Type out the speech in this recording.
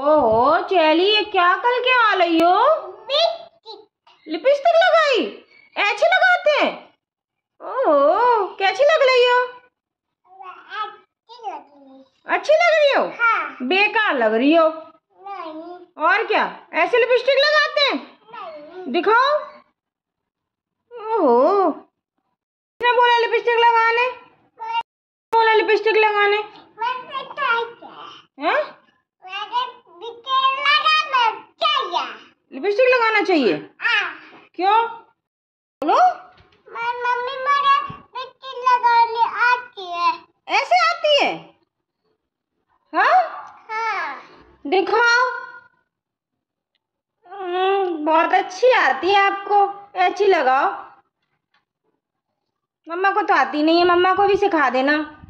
ओहो चैली ये क्या कल के आ रही हो लिपस्टिक लगाई ऐसे लगाते हैं ओहो कैसी लग रही हो अच्छी लग रही हो हाँ। बेकार लग रही हो और क्या ऐसे लिपस्टिक लगाते हैं दिखाओ ओहो किसने बोला लिपस्टिक लगाने बोला लिपस्टिक लगाने लिपस्टिक लगाना चाहिए क्यों बोलो मम्मी मुझे लिपस्टिक लगानी आती है ऐसे आती है हाँ हाँ दिखाओ हम्म, बहुत अच्छी आती है आपको अच्छी लगाओ मम्मा को तो आती नहीं है मम्मा को भी सिखा देना